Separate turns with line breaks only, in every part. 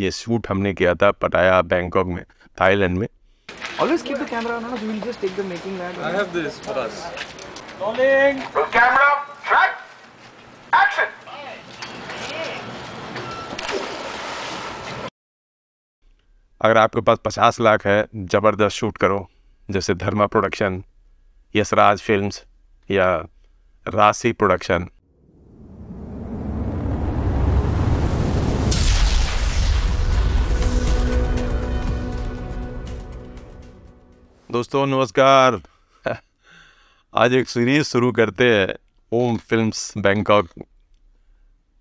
ये शूट हमने किया था पटाया बैंकॉक में थाईलैंड में always keep the camera on we will just take the making that I have this for us rolling camera track action अगर आपके पास पचास लाख है जबरदस्त शूट करो जैसे धर्मा प्रोडक्शन यशराज फिल्म्स या राशि प्रोडक्शन दोस्तों नमस्कार आज एक सीरीज शुरू करते हैं ओम फिल्म्स बैंकॉक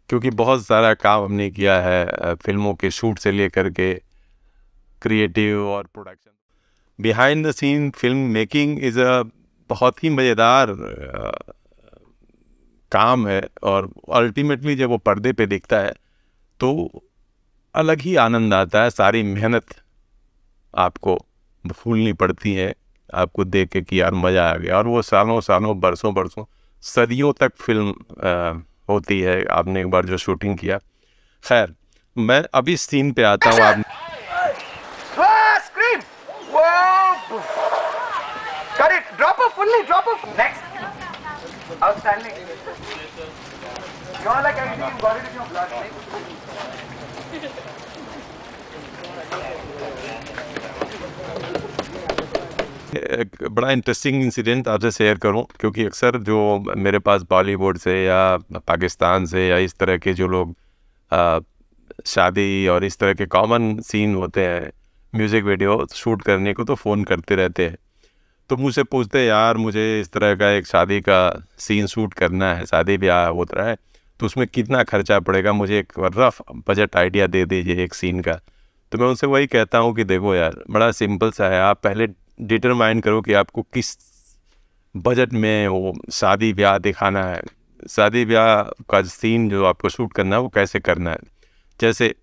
क्योंकि बहुत सारा काम हमने किया है फिल्मों के शूट से लेकर के क्रिएटिव और production behind the scene film making is a बहुत ही मज़ेदार काम है और अल्टीमेटली जब वो पर्दे पे दिखता है तो अलग ही आनंद आता है सारी मेहनत आपको फूलनी पड़ती है आपको देख के कि यार मज़ा आ गया और वो सालों सालों बरसों बरसों सदियों तक फिल्म आ, होती है आपने एक बार जो शूटिंग किया खैर मैं अभी सीन पे आता हूँ आप हाँ, Outstanding. एक बड़ा इंटरेस्टिंग इंसिडेंट आपसे शेयर करूं क्योंकि अक्सर जो मेरे पास बॉलीवुड से या पाकिस्तान से या इस तरह के जो लोग शादी और इस तरह के कॉमन सीन होते हैं म्यूज़िक वीडियो शूट करने को तो फ़ोन करते रहते हैं तो मुझसे पूछते हैं यार मुझे इस तरह का एक शादी का सीन शूट करना है शादी ब्याह हो रहा है तो उसमें कितना खर्चा पड़ेगा मुझे एक रफ बजट आइडिया दे दीजिए एक सीन का तो मैं उनसे वही कहता हूँ कि देखो यार बड़ा सिंपल सा है आप पहले डिटरमाइन करो कि आपको किस बजट में वो शादी ब्याह दिखाना है शादी ब्याह का सीन जो आपको शूट करना है वो कैसे करना है जैसे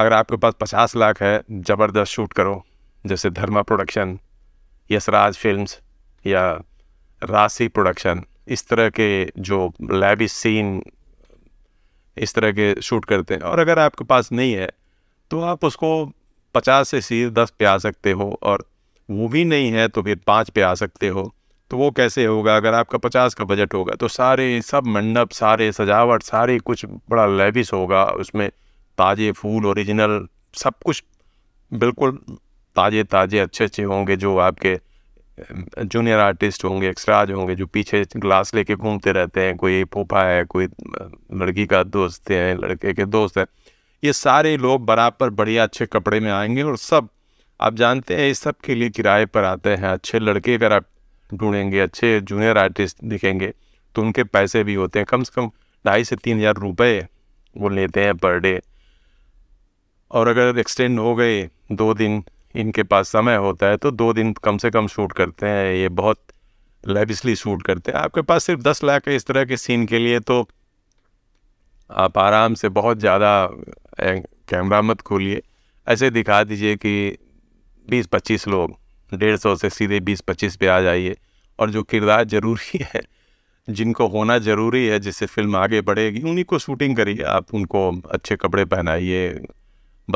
अगर आपके पास पचास लाख है ज़बरदस्त शूट करो जैसे धर्मा प्रोडक्शन यसराज फिल्म्स या राशि प्रोडक्शन इस तरह के जो लैबिस सीन इस तरह के शूट करते हैं और अगर आपके पास नहीं है तो आप उसको पचास से सीधे दस पे आ सकते हो और वो भी नहीं है तो फिर पाँच पे आ सकते हो तो वो कैसे होगा अगर आपका पचास का बजट होगा तो सारे सब मंडप सारे सजावट सारे कुछ बड़ा लेविस होगा उसमें ताज़े फूल ओरिजिनल सब कुछ बिल्कुल ताज़े ताज़े अच्छे अच्छे होंगे जो आपके जूनियर आर्टिस्ट होंगे एक्सराज होंगे जो पीछे ग्लास लेके घूमते रहते हैं कोई फोफा है कोई लड़की का दोस्त है लड़के के दोस्त है ये सारे लोग बराबर बढ़िया अच्छे कपड़े में आएंगे और सब आप जानते हैं इस सब के लिए किराए पर आते हैं अच्छे लड़के अगर आप ढूंढेंगे अच्छे जूनियर आर्टिस्ट दिखेंगे तो उनके पैसे भी होते हैं कम से कम ढाई से तीन हज़ार रुपये वो लेते हैं पर डे और अगर एक्सटेंड हो गए दो दिन इनके पास समय होता है तो दो दिन कम से कम शूट करते हैं ये बहुत लेविसली शूट करते हैं आपके पास सिर्फ दस लाख है इस तरह के सीन के लिए तो आप आराम से बहुत ज़्यादा कैमरा मत खोलिए ऐसे दिखा दीजिए कि बीस पच्चीस लोग डेढ़ सौ से सीधे बीस पच्चीस पे आ जाइए और जो किरदार ज़रूरी है जिनको होना ज़रूरी है जिससे फिल्म आगे बढ़ेगी उन्हीं को शूटिंग करिए आप उनको अच्छे कपड़े पहनाइए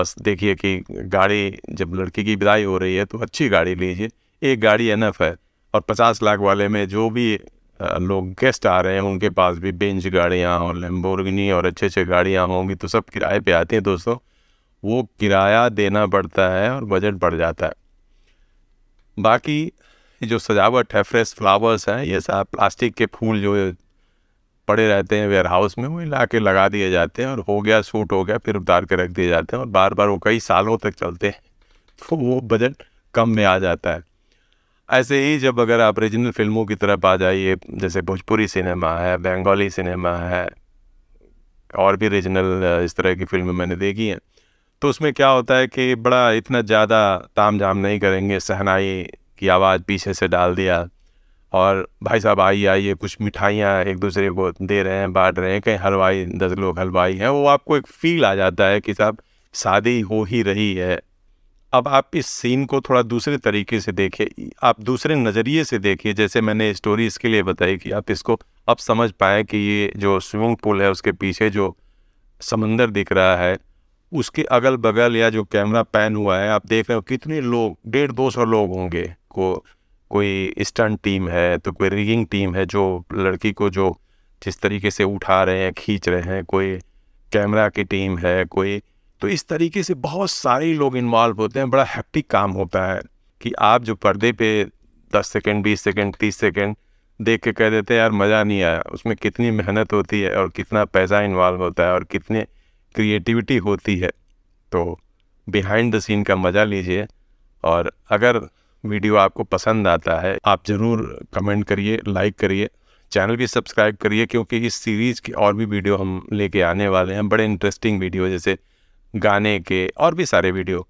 बस देखिए कि गाड़ी जब लड़की की विदाई हो रही है तो अच्छी गाड़ी लीजिए एक गाड़ी एनफ है और पचास लाख वाले में जो भी लोग गेस्ट आ रहे हैं उनके पास भी बेंच गाड़ियाँ और लेम्बोर्गिनी और अच्छे अच्छे गाड़ियाँ होंगी तो सब किराए पे आते हैं दोस्तों वो किराया देना पड़ता है और बजट बढ़ जाता है बाकी जो सजावट है फ्रेश फ्लावर्स हैं ये सब प्लास्टिक के फूल जो पड़े रहते हैं वेयर हाउस में वो ला के लगा दिए जाते हैं और हो गया सूट हो गया फिर उतार के रख दिए जाते हैं और बार बार वो कई सालों तक चलते हैं तो वो बजट कम में आ जाता है ऐसे ही जब अगर आप रीजनल फिल्मों की तरफ आ जाइए जैसे भोजपुरी सिनेमा है बंगाली सिनेमा है और भी रीजनल इस तरह की फिल्में मैंने देखी हैं तो उसमें क्या होता है कि बड़ा इतना ज़्यादा ताम झाम नहीं करेंगे सहनाई की आवाज़ पीछे से डाल दिया और भाई साहब आइए आइए कुछ मिठाइयाँ एक दूसरे को दे रहे हैं बांट रहे हैं कहीं हलवाई दस लोग हलवाई हैं वो आपको एक फील आ जाता है कि साहब शादी हो ही रही है अब आप इस सीन को थोड़ा दूसरे तरीके से देखिए आप दूसरे नज़रिए से देखिए जैसे मैंने स्टोरी इसके लिए बताई कि आप इसको अब समझ पाए कि ये जो स्विमिंग पूल है उसके पीछे जो समंदर दिख रहा है उसके अगल बगल या जो कैमरा पैन हुआ है आप देख रहे हो कितने लोग डेढ़ दो सौ लोग होंगे को कोई स्टंट टीम है तो कोई रिगिंग टीम है जो लड़की को जो जिस तरीके से उठा रहे हैं खींच रहे हैं कोई कैमरा की टीम है कोई तो इस तरीके से बहुत सारे लोग इन्वॉल्व होते हैं बड़ा हैप्टिक काम होता है कि आप जो पर्दे पे दस सेकेंड बीस सेकेंड तीस सेकेंड देख के कह देते हैं यार मज़ा नहीं आया उसमें कितनी मेहनत होती है और कितना पैसा इन्वॉल्व होता है और कितने क्रिएटिविटी होती है तो बिहाइंड द सीन का मज़ा लीजिए और अगर वीडियो आपको पसंद आता है आप ज़रूर कमेंट करिए लाइक करिए चैनल भी सब्सक्राइब करिए क्योंकि इस सीरीज़ की और भी वीडियो हम लेके आने वाले हैं बड़े इंटरेस्टिंग वीडियो जैसे गाने के और भी सारे वीडियो